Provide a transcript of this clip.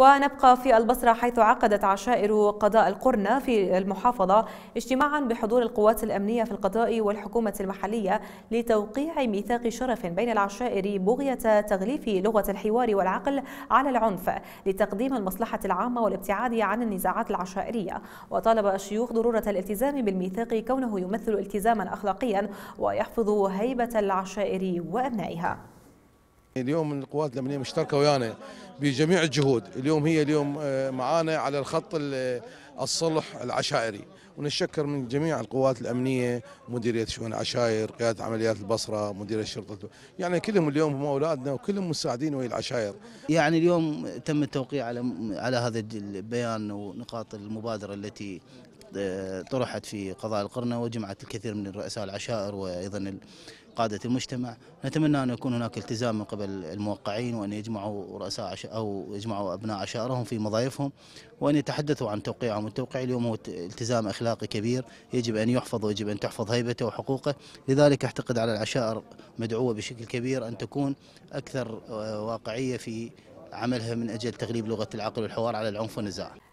ونبقى في البصرة حيث عقدت عشائر قضاء القرنة في المحافظة اجتماعا بحضور القوات الأمنية في القضاء والحكومة المحلية لتوقيع ميثاق شرف بين العشائر بغية تغليف لغة الحوار والعقل على العنف لتقديم المصلحة العامة والابتعاد عن النزاعات العشائرية وطالب الشيوخ ضرورة الالتزام بالميثاق كونه يمثل التزاما أخلاقيا ويحفظ هيبة العشائر وأبنائها اليوم القوات الامنيه مشتركه ويانا بجميع الجهود اليوم هي اليوم آه، معانا على الخط آه، الصلح العشائري ونشكر من جميع القوات الأمنية مديرية شؤون العشائر قيادة عمليات البصرة مديرية الشرطة يعني كلهم اليوم هم أولادنا وكلهم مساعدين ويا العشائر يعني اليوم تم التوقيع على على هذا البيان ونقاط المبادرة التي آه، طرحت في قضاء القرنة وجمعت الكثير من الرؤساء العشائر وأيضا قادة المجتمع نتمنى أن يكون هناك التزام من قبل الموقعين وأن يجمعوا رؤساء عش... أو يجمعوا أبناء عشائرهم في مضايفهم وأن يتحدثوا عن توقيعهم التوقيع اليوم هو التزام أخلاقي كبير يجب أن يحفظ ويجب أن تحفظ هيبته وحقوقه لذلك أعتقد على العشائر مدعوة بشكل كبير أن تكون أكثر آه، واقعية في عملها من أجل تغليب لغة العقل والحوار على العنف والنزاع